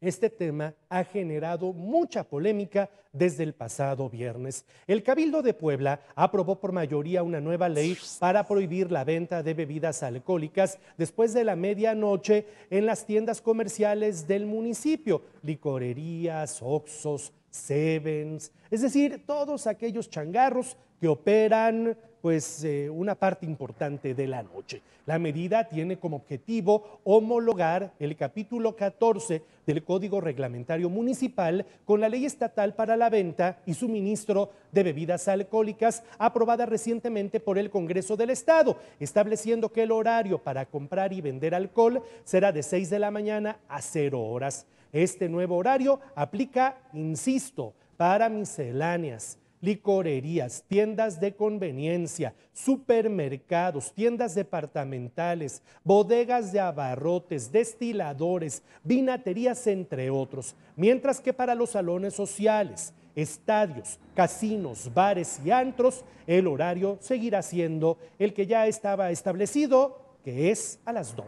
este tema ha generado mucha polémica desde el pasado viernes. El Cabildo de Puebla aprobó por mayoría una nueva ley para prohibir la venta de bebidas alcohólicas después de la medianoche en las tiendas comerciales del municipio licorerías, oxos, sevens, es decir, todos aquellos changarros que operan pues eh, una parte importante de la noche. La medida tiene como objetivo homologar el capítulo 14 del Código Reglamentario Municipal con la ley estatal para la venta y suministro de bebidas alcohólicas aprobada recientemente por el Congreso del Estado, estableciendo que el horario para comprar y vender alcohol será de 6 de la mañana a 0 horas. Este nuevo horario aplica, insisto, para misceláneas, licorerías, tiendas de conveniencia, supermercados, tiendas departamentales, bodegas de abarrotes, destiladores, vinaterías, entre otros, mientras que para los salones sociales, estadios, casinos, bares y antros, el horario seguirá siendo el que ya estaba establecido, que es a las 2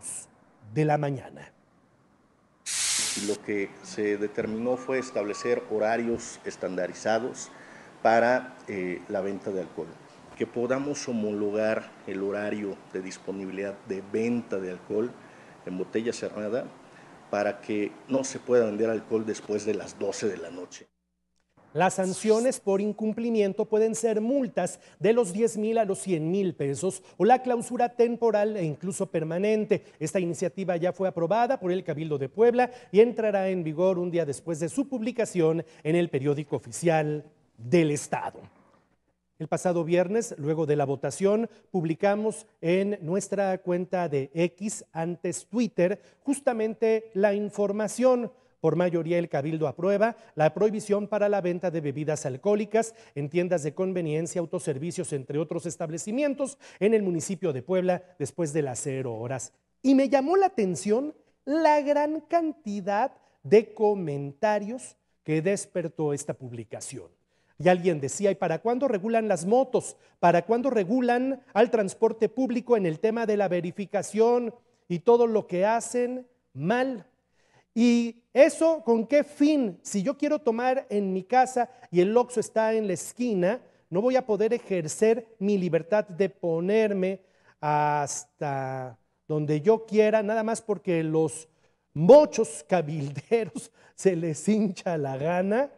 de la mañana y lo que se determinó fue establecer horarios estandarizados para eh, la venta de alcohol, que podamos homologar el horario de disponibilidad de venta de alcohol en botella cerrada para que no se pueda vender alcohol después de las 12 de la noche. Las sanciones por incumplimiento pueden ser multas de los 10 mil a los 100 mil pesos o la clausura temporal e incluso permanente. Esta iniciativa ya fue aprobada por el Cabildo de Puebla y entrará en vigor un día después de su publicación en el periódico oficial del Estado. El pasado viernes, luego de la votación, publicamos en nuestra cuenta de X, antes Twitter, justamente la información por mayoría el Cabildo aprueba la prohibición para la venta de bebidas alcohólicas en tiendas de conveniencia, autoservicios, entre otros establecimientos en el municipio de Puebla después de las cero horas. Y me llamó la atención la gran cantidad de comentarios que despertó esta publicación. Y alguien decía, ¿y para cuándo regulan las motos? ¿Para cuándo regulan al transporte público en el tema de la verificación y todo lo que hacen mal? ¿Y eso con qué fin? Si yo quiero tomar en mi casa y el Oxo está en la esquina, no voy a poder ejercer mi libertad de ponerme hasta donde yo quiera, nada más porque los muchos cabilderos se les hincha la gana.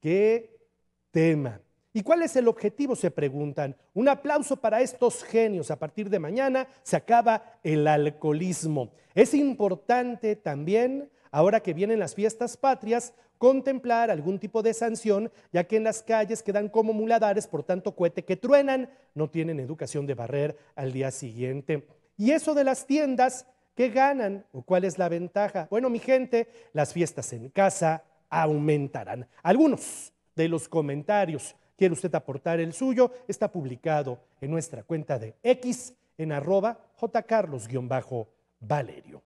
¡Qué tema! ¿Y cuál es el objetivo? Se preguntan. Un aplauso para estos genios. A partir de mañana se acaba el alcoholismo. Es importante también ahora que vienen las fiestas patrias, contemplar algún tipo de sanción, ya que en las calles quedan como muladares por tanto cohete que truenan, no tienen educación de barrer al día siguiente. Y eso de las tiendas, ¿qué ganan o cuál es la ventaja? Bueno, mi gente, las fiestas en casa aumentarán. Algunos de los comentarios quiere usted aportar el suyo, está publicado en nuestra cuenta de X en arroba jcarlos-valerio.